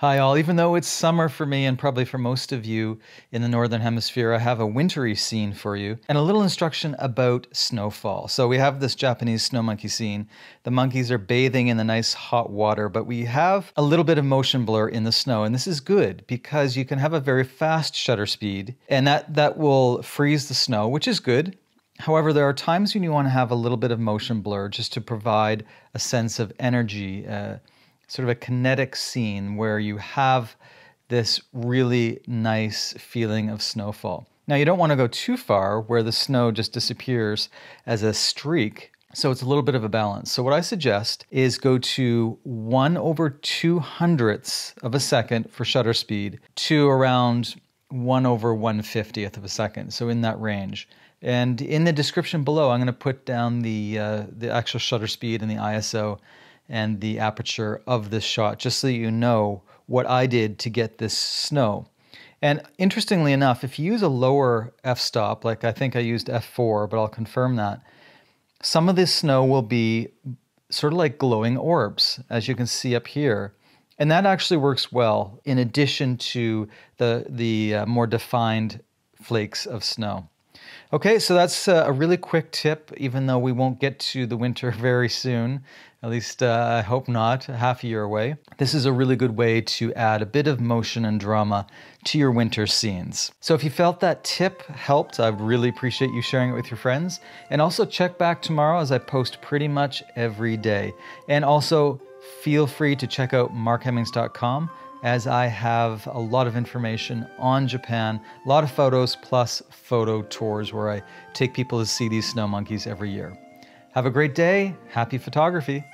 Hi, all. Even though it's summer for me and probably for most of you in the Northern Hemisphere, I have a wintry scene for you and a little instruction about snowfall. So, we have this Japanese snow monkey scene. The monkeys are bathing in the nice hot water, but we have a little bit of motion blur in the snow. And this is good because you can have a very fast shutter speed and that, that will freeze the snow, which is good. However, there are times when you want to have a little bit of motion blur just to provide a sense of energy. Uh, sort of a kinetic scene where you have this really nice feeling of snowfall. Now, you don't want to go too far where the snow just disappears as a streak. So it's a little bit of a balance. So, what I suggest is go to 1 over 2 hundredths of a second for shutter speed to around 1 over 150th of a second. So, in that range. And in the description below, I'm going to put down the, uh, the actual shutter speed and the ISO and the aperture of this shot, just so you know what I did to get this snow. And interestingly enough, if you use a lower f-stop, like I think I used f4, but I'll confirm that, some of this snow will be sort of like glowing orbs, as you can see up here. And that actually works well in addition to the, the uh, more defined flakes of snow. Okay, so that's uh, a really quick tip, even though we won't get to the winter very soon. At least uh, I hope not, half a year away. This is a really good way to add a bit of motion and drama to your winter scenes. So if you felt that tip helped, I'd really appreciate you sharing it with your friends. And also check back tomorrow as I post pretty much every day. And also, feel free to check out markhemmings.com as I have a lot of information on Japan, a lot of photos, plus photo tours where I take people to see these snow monkeys every year. Have a great day. Happy photography.